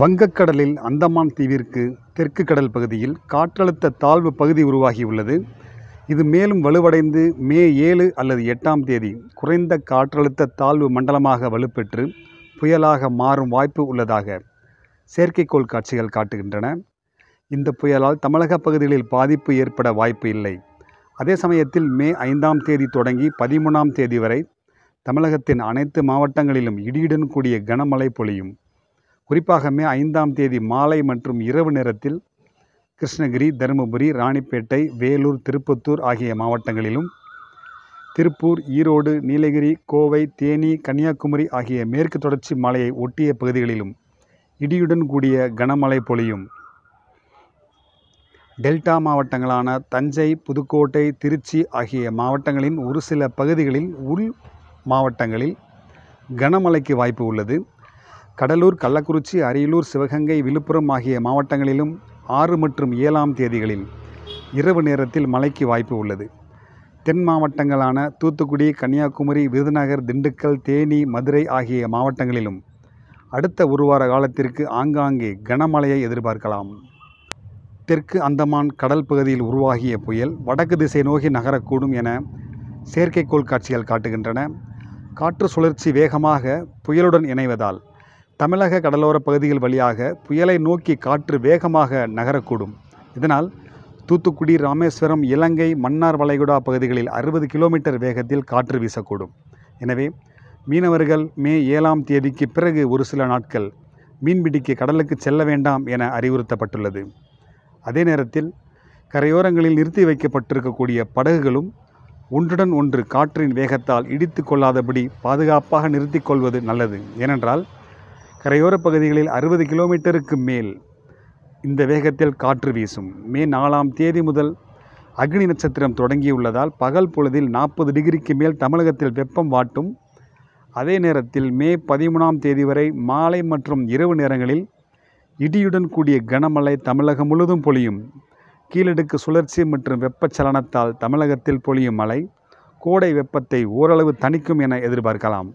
வங்கக்கடலில் அந்தமான் தீவிற்கு தெற்கு கடல் பகுதியில் காற்றழுத்த தாழ்வு பகுதி உருவாகியுள்ளது இது மேலும் வலுவடைந்து மே ஏழு அல்லது எட்டாம் தேதி குறைந்த காற்றழுத்த தாழ்வு மண்டலமாக வலுப்பெற்று புயலாக மாறும் வாய்ப்பு உள்ளதாக செயற்கைக்கோள் காட்சிகள் காட்டுகின்றன இந்த புயலால் தமிழக பகுதிகளில் பாதிப்பு ஏற்பட வாய்ப்பு இல்லை அதே சமயத்தில் மே ஐந்தாம் தேதி தொடங்கி பதிமூணாம் தேதி வரை தமிழகத்தின் அனைத்து மாவட்டங்களிலும் இடியுடன் கூடிய கனமழை பொழியும் குறிப்பாக மே ஐந்தாம் தேதி மாலை மற்றும் இரவு நேரத்தில் கிருஷ்ணகிரி தருமபுரி ராணிப்பேட்டை வேலூர் திருப்பத்தூர் ஆகிய மாவட்டங்களிலும் திருப்பூர் ஈரோடு நீலகிரி கோவை தேனி கன்னியாகுமரி ஆகிய மேற்கு தொடர்ச்சி மலையை ஒட்டிய பகுதிகளிலும் இடியுடன் கூடிய கனமழை பொழியும் டெல்டா மாவட்டங்களான தஞ்சை புதுக்கோட்டை திருச்சி ஆகிய மாவட்டங்களின் ஒரு சில பகுதிகளில் உள் மாவட்டங்களில் கனமழைக்கு வாய்ப்பு உள்ளது கடலூர் கள்ளக்குறிச்சி அரியலூர் சிவகங்கை விழுப்புரம் ஆகிய மாவட்டங்களிலும் ஆறு மற்றும் ஏழாம் தேதிகளில் இரவு நேரத்தில் மழைக்கு வாய்ப்பு உள்ளது தென் மாவட்டங்களான தூத்துக்குடி கன்னியாகுமரி விருதுநகர் திண்டுக்கல் தேனி மதுரை ஆகிய மாவட்டங்களிலும் அடுத்த ஒரு வார காலத்திற்கு ஆங்காங்கே கனமழையை எதிர்பார்க்கலாம் தெற்கு அந்தமான் கடல் பகுதியில் உருவாகிய புயல் வடக்கு திசை நோக்கி நகரக்கூடும் என செயற்கைக்கோள் காட்சிகள் காட்டுகின்றன காற்று சுழற்சி வேகமாக புயலுடன் இணைவதால் தமிழக கடலோர பகுதிகள் வழியாக புயலை நோக்கி காற்று வேகமாக நகரக்கூடும் இதனால் தூத்துக்குடி ராமேஸ்வரம் இலங்கை மன்னார் வளைகுடா பகுதிகளில் அறுபது கிலோமீட்டர் வேகத்தில் காற்று வீசக்கூடும் எனவே மீனவர்கள் மே ஏழாம் தேதிக்கு பிறகு ஒரு சில நாட்கள் மீன்பிடிக்க கடலுக்கு செல்ல வேண்டாம் என அறிவுறுத்தப்பட்டுள்ளது அதே நேரத்தில் கரையோரங்களில் நிறுத்தி வைக்கப்பட்டிருக்கக்கூடிய படகுகளும் ஒன்றுடன் ஒன்று காற்றின் வேகத்தால் இடித்து கொள்ளாதபடி பாதுகாப்பாக நிறுத்தி கொள்வது நல்லது ஏனென்றால் கரையோர பகுதிகளில் அறுபது கிலோமீட்டருக்கு மேல் இந்த வேகத்தில் காற்று வீசும் மே நாலாம் தேதி முதல் அக்னி நட்சத்திரம் தொடங்கியுள்ளதால் பகல் பொழுதில் நாற்பது டிகிரிக்கு மேல் தமிழகத்தில் வெப்பம் வாட்டும் அதே நேரத்தில் மே பதிமூணாம் தேதி வரை மாலை மற்றும் இரவு நேரங்களில் இடியுடன் கூடிய கனமழை தமிழகம் முழுதும் பொழியும் கீழடுக்கு சுழற்சி மற்றும் வெப்பச்சலனத்தால் தமிழகத்தில் பொழியும் மழை கோடை வெப்பத்தை ஓரளவு தணிக்கும் என எதிர்பார்க்கலாம்